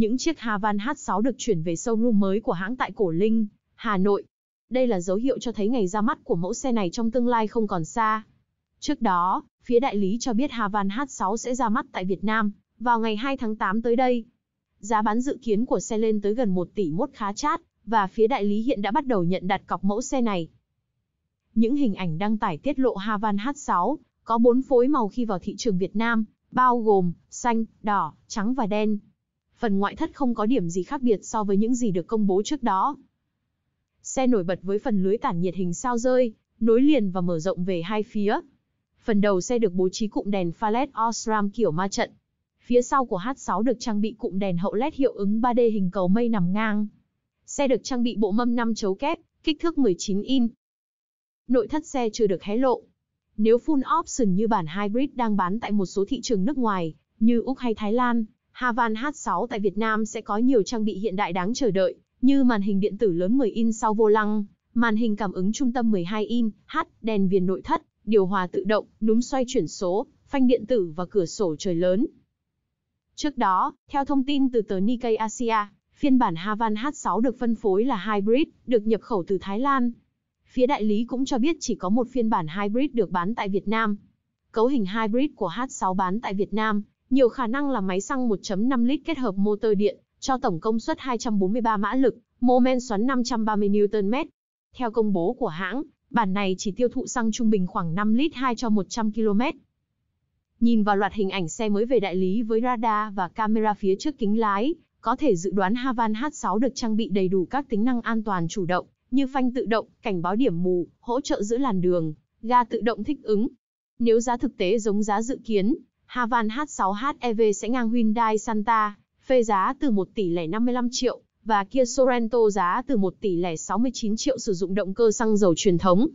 những chiếc Havan H6 được chuyển về showroom mới của hãng tại Cổ Linh, Hà Nội. Đây là dấu hiệu cho thấy ngày ra mắt của mẫu xe này trong tương lai không còn xa. Trước đó, phía đại lý cho biết Havan H6 sẽ ra mắt tại Việt Nam vào ngày 2 tháng 8 tới đây. Giá bán dự kiến của xe lên tới gần 1 tỷ mốt khá chát, và phía đại lý hiện đã bắt đầu nhận đặt cọc mẫu xe này. Những hình ảnh đăng tải tiết lộ Havan H6 có bốn phối màu khi vào thị trường Việt Nam, bao gồm xanh, đỏ, trắng và đen phần ngoại thất không có điểm gì khác biệt so với những gì được công bố trước đó. Xe nổi bật với phần lưới tản nhiệt hình sao rơi, nối liền và mở rộng về hai phía. Phần đầu xe được bố trí cụm đèn pha LED Osram kiểu ma trận. Phía sau của H6 được trang bị cụm đèn hậu LED hiệu ứng 3D hình cầu mây nằm ngang. Xe được trang bị bộ mâm 5 chấu kép, kích thước 19 in. Nội thất xe chưa được hé lộ. Nếu full option như bản hybrid đang bán tại một số thị trường nước ngoài, như Úc hay Thái Lan, Havan H6 tại Việt Nam sẽ có nhiều trang bị hiện đại đáng chờ đợi, như màn hình điện tử lớn 10 in sau vô lăng, màn hình cảm ứng trung tâm 12 in, H, đèn viền nội thất, điều hòa tự động, núm xoay chuyển số, phanh điện tử và cửa sổ trời lớn. Trước đó, theo thông tin từ tờ Nikkei Asia, phiên bản Havan H6 được phân phối là hybrid, được nhập khẩu từ Thái Lan. Phía đại lý cũng cho biết chỉ có một phiên bản hybrid được bán tại Việt Nam. Cấu hình hybrid của H6 bán tại Việt Nam nhiều khả năng là máy xăng 1.5 lít kết hợp motor điện, cho tổng công suất 243 mã lực, mô men xoắn 530 Nm. Theo công bố của hãng, bản này chỉ tiêu thụ xăng trung bình khoảng 5 lít 2 cho 100 km. Nhìn vào loạt hình ảnh xe mới về đại lý với radar và camera phía trước kính lái, có thể dự đoán Havan H6 được trang bị đầy đủ các tính năng an toàn chủ động, như phanh tự động, cảnh báo điểm mù, hỗ trợ giữ làn đường, ga tự động thích ứng. Nếu giá thực tế giống giá dự kiến, Havan H6 HEV sẽ ngang Hyundai Santa, phê giá từ 1 tỷ lẻ 55 triệu, và Kia Sorento giá từ 1 tỷ lẻ 69 triệu sử dụng động cơ xăng dầu truyền thống.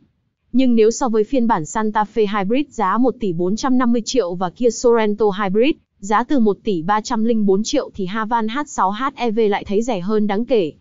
Nhưng nếu so với phiên bản Santa Fe Hybrid giá 1 tỷ 450 triệu và Kia Sorento Hybrid giá từ 1 tỷ 304 triệu thì Havan H6 HEV lại thấy rẻ hơn đáng kể.